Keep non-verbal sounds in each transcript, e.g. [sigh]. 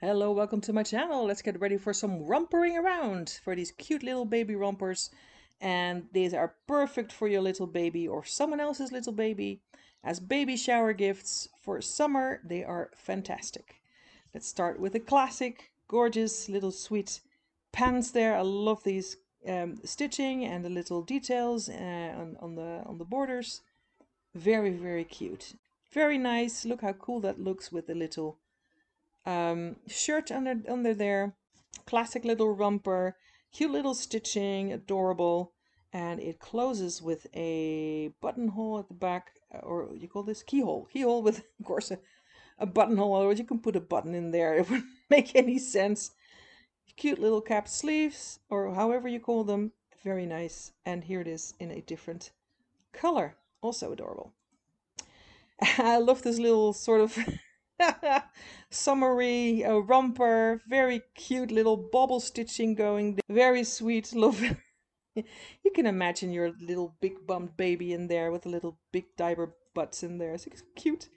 Hello, welcome to my channel. Let's get ready for some rompering around for these cute little baby rompers. And these are perfect for your little baby or someone else's little baby. As baby shower gifts for summer, they are fantastic. Let's start with a classic, gorgeous little sweet pants there. I love these um, stitching and the little details uh, on, on, the, on the borders. Very, very cute. Very nice. Look how cool that looks with the little um, shirt under under there, classic little romper, cute little stitching, adorable, and it closes with a buttonhole at the back, uh, or you call this keyhole, keyhole with [laughs] of course a, a buttonhole. Otherwise, you can put a button in there; [laughs] it wouldn't make any sense. Cute little cap sleeves, or however you call them, very nice. And here it is in a different color, also adorable. [laughs] I love this little sort of [laughs] summery a romper, very cute little bobble stitching going. Very sweet, love. [laughs] you can imagine your little big bummed baby in there with a little big diaper butts in there. It's cute.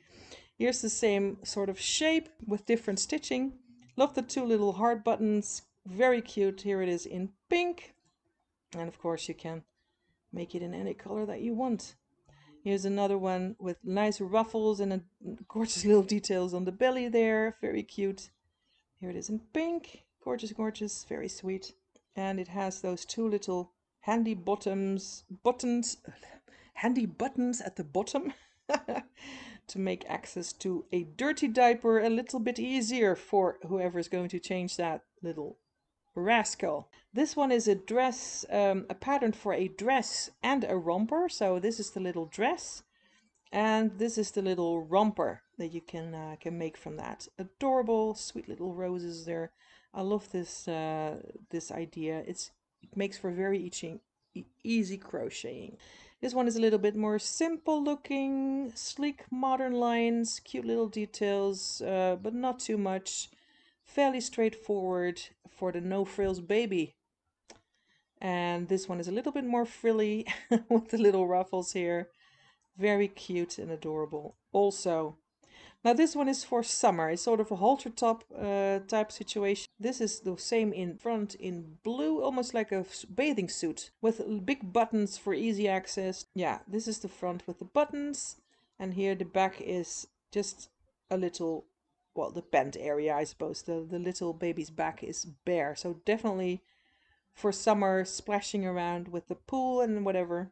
Here's the same sort of shape with different stitching. Love the two little heart buttons. Very cute. Here it is in pink. And of course you can make it in any color that you want. Here's another one with nice ruffles and a gorgeous little details on the belly there. Very cute. Here it is in pink. Gorgeous, gorgeous. Very sweet. And it has those two little handy bottoms, buttons, [laughs] handy buttons at the bottom [laughs] to make access to a dirty diaper a little bit easier for whoever is going to change that little Rascal. This one is a dress, um, a pattern for a dress and a romper. So this is the little dress and this is the little romper that you can uh, can make from that. Adorable, sweet little roses there. I love this uh, this idea. It's it makes for very itching, easy crocheting. This one is a little bit more simple looking, sleek modern lines, cute little details, uh, but not too much fairly straightforward for the no frills baby. And this one is a little bit more frilly [laughs] with the little ruffles here. Very cute and adorable also. Now this one is for summer. It's sort of a halter top uh, type situation. This is the same in front in blue, almost like a bathing suit with big buttons for easy access. Yeah, this is the front with the buttons. And here the back is just a little well the bent area i suppose the, the little baby's back is bare so definitely for summer splashing around with the pool and whatever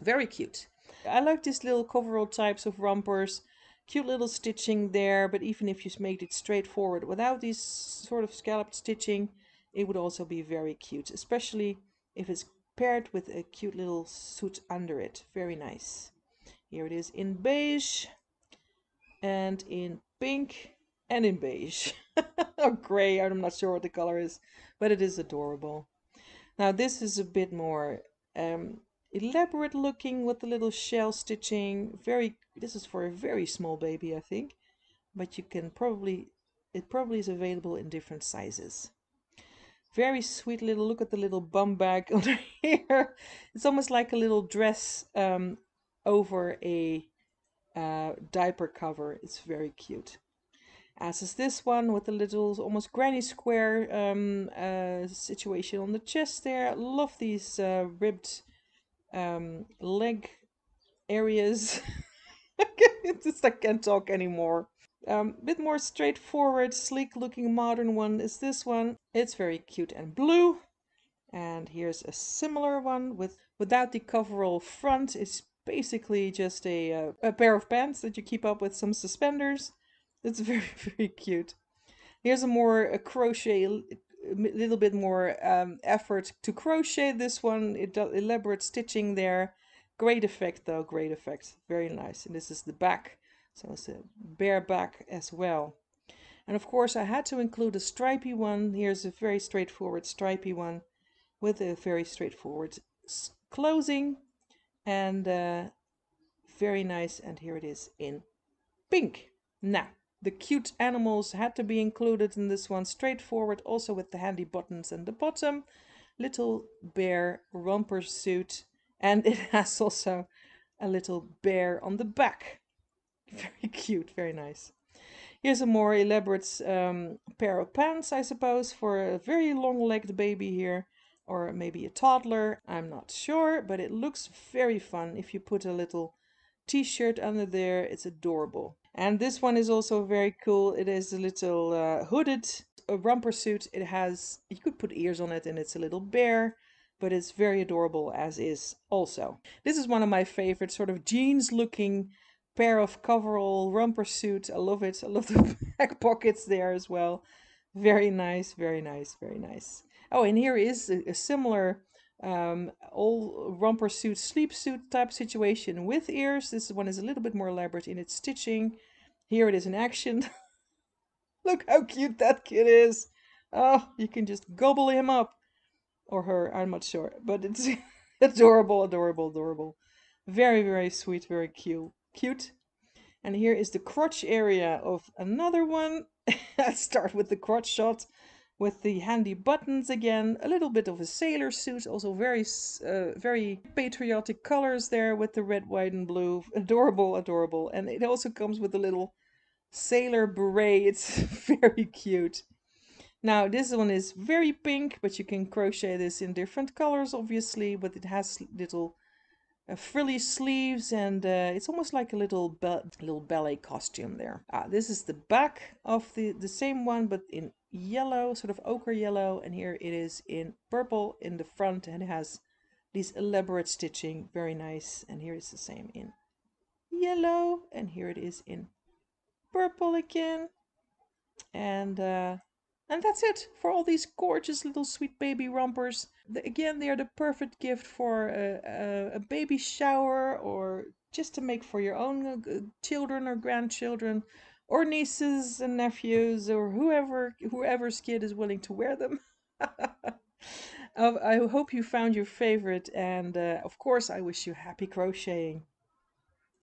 very cute i like these little coverall types of rompers cute little stitching there but even if you made it straightforward without these sort of scalloped stitching it would also be very cute especially if it's paired with a cute little suit under it very nice here it is in beige and in pink and in beige [laughs] or gray i'm not sure what the color is but it is adorable now this is a bit more um, elaborate looking with the little shell stitching very this is for a very small baby i think but you can probably it probably is available in different sizes very sweet little look at the little bum bag [laughs] under here. it's almost like a little dress um, over a uh, diaper cover. It's very cute. As is this one with the little almost granny square um, uh, situation on the chest there. Love these uh, ribbed um, leg areas. [laughs] just I can't talk anymore. Um, bit more straightforward, sleek looking modern one is this one. It's very cute and blue. And here's a similar one with without the coverall front. It's basically just a, uh, a pair of pants that you keep up with some suspenders. It's [laughs] very, very cute. Here's a more a crochet, a little bit more um, effort to crochet this one. It elaborate stitching there. Great effect though, great effect. Very nice. And this is the back. So it's a bare back as well. And of course I had to include a stripy one. Here's a very straightforward stripy one with a very straightforward closing and uh, very nice and here it is in pink now the cute animals had to be included in this one straightforward also with the handy buttons and the bottom little bear romper suit and it [laughs] has also a little bear on the back [laughs] very cute very nice here's a more elaborate um, pair of pants i suppose for a very long legged baby here or maybe a toddler. I'm not sure, but it looks very fun if you put a little t-shirt under there. It's adorable. And this one is also very cool. It is a little uh, hooded a romper suit. It has, you could put ears on it and it's a little bear, but it's very adorable as is also. This is one of my favorite sort of jeans looking pair of coverall romper suit. I love it. I love the [laughs] back pockets there as well. Very nice, very nice, very nice. Oh, and here is a, a similar um, old romper suit, sleep suit type situation with ears. This one is a little bit more elaborate in its stitching. Here it is in action. [laughs] Look how cute that kid is. Oh, you can just gobble him up. Or her, I'm not sure. But it's [laughs] adorable, adorable, adorable. Very, very sweet, very cute. Cute. And here is the crotch area of another one. Let's [laughs] start with the crotch shot with the handy buttons again, a little bit of a sailor suit, also very, uh, very patriotic colors there with the red, white, and blue. Adorable, adorable. And it also comes with a little sailor beret. [laughs] It's very cute. Now, this one is very pink, but you can crochet this in different colors, obviously, but it has little uh, frilly sleeves and uh, it's almost like a little little ballet costume there. Ah, this is the back of the, the same one but in yellow, sort of ochre yellow and here it is in purple in the front and it has these elaborate stitching, very nice and here is the same in yellow and here it is in purple again and uh, and that's it for all these gorgeous little sweet baby rompers. The, again, they are the perfect gift for a, a, a, baby shower or just to make for your own uh, children or grandchildren or nieces and nephews or whoever whoever's kid is willing to wear them. [laughs] I hope you found your favorite and uh, of course I wish you happy crocheting.